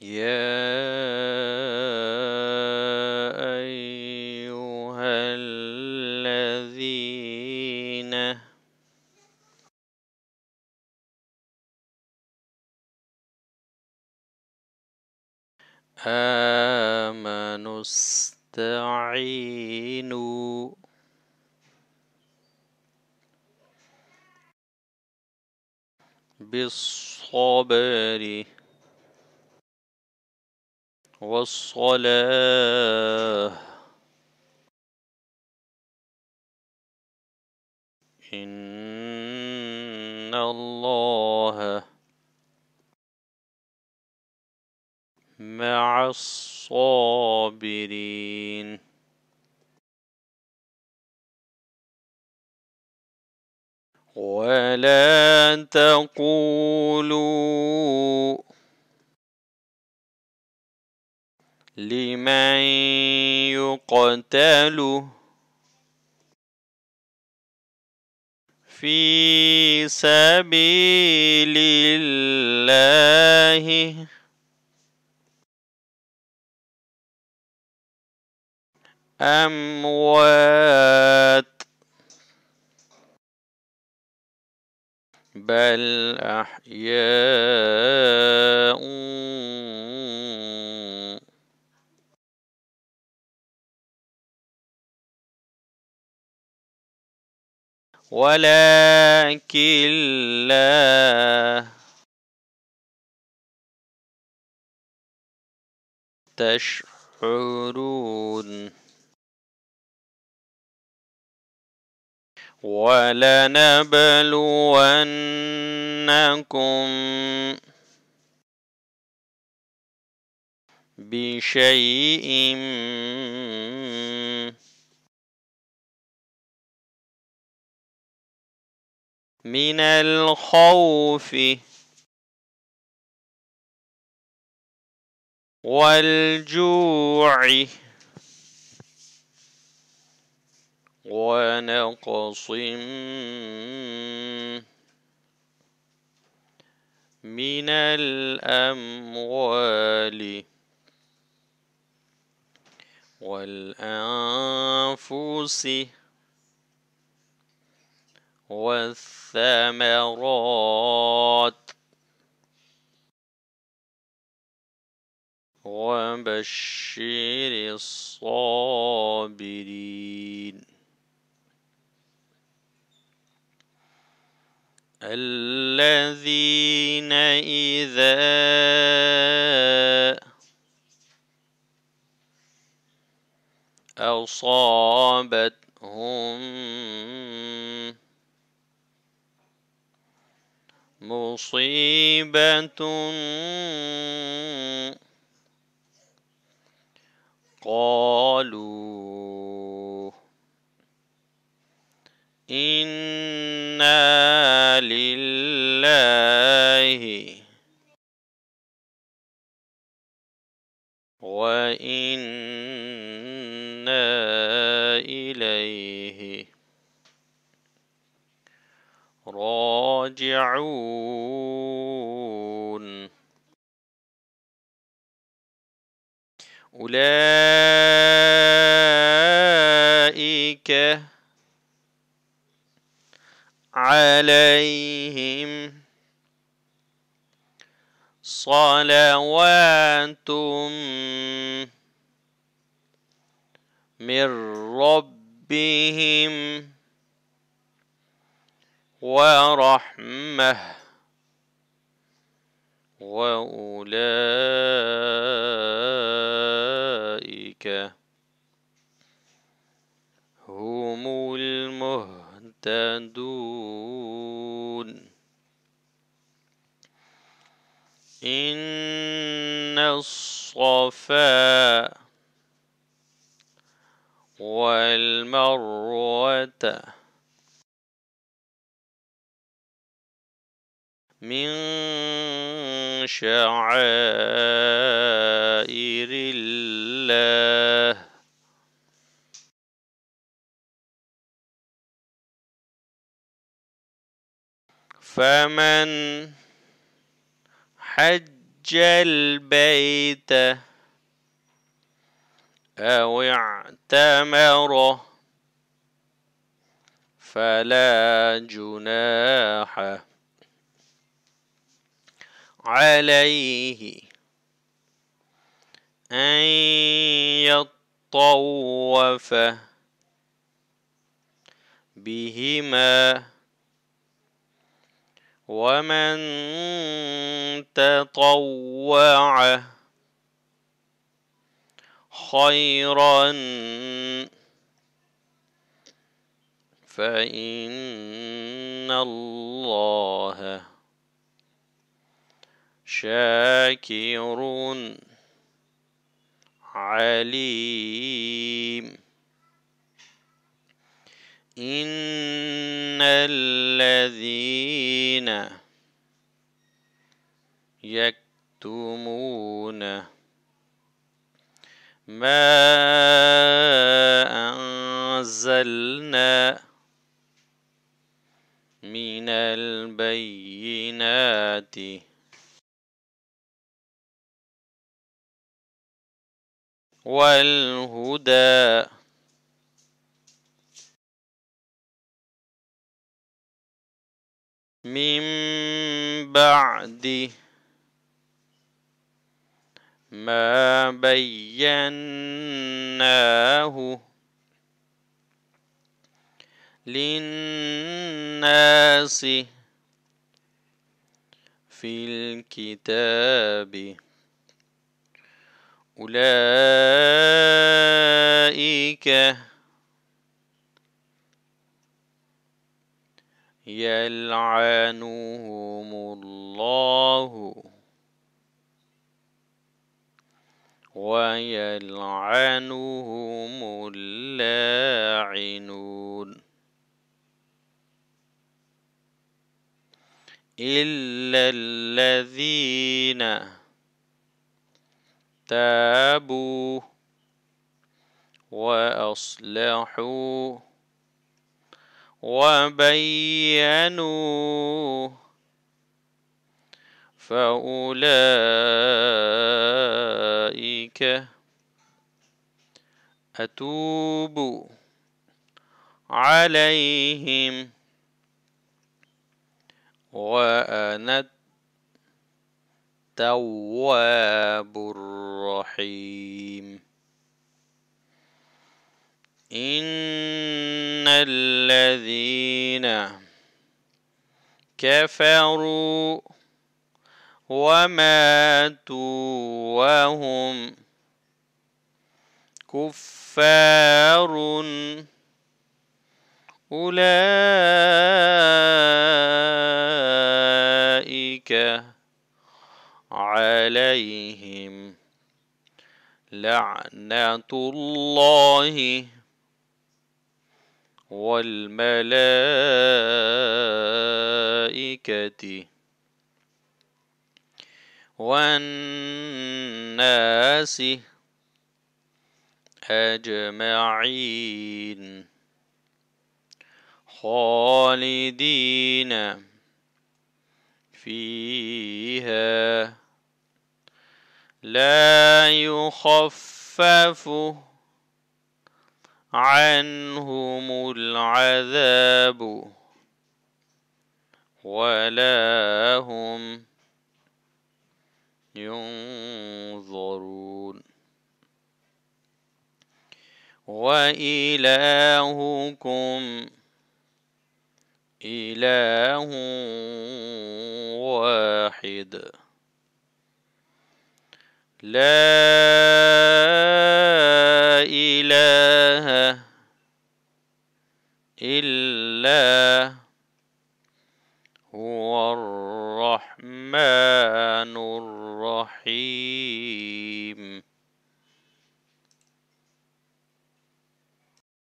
يا أيها الذين آمنوا استعينوا بالصبر والصلاة إن الله مع الصابرين ولا تقولوا لمن يقتل في سبيل الله أموات بل أحياء ولكن لا تشعرون ولنبلونكم بشيء من الخوف والجوع ونقص من الأموال والأنفس والثمرات وبشر الصابرين الذين إذا أصابت مصيبة قالوا يرجعون أولئك عليهم صلوات من ربهم ورحمة وأولئك هم المهتدون إن الصفا والمروة من شعائر الله فمن حج البيت أو اعتمره فلا جناحه عليه أن يطوف بهما ومن تطوع خيرا فإن الله شاكر عليم إن الذين يكتمون ما أنزلنا من البينات والهدى من بعد ما بيناه للناس في الكتاب أولئك يلعنهم الله ويلعنهم اللاعنون إلا الذين تابوا وأصلحوا وبينوا فأولئك أتوب عليهم وأنا التواب الرحيم إن الذين كفروا وماتوا وهم كفار أولئك عليهم لعنة الله والملائكة والناس أجمعين خالدين فيها لا يخفف عنهم العذاب ولا هم ينظرون وإلهكم إله واحد لا إله إلا هو الرحمن الرحيم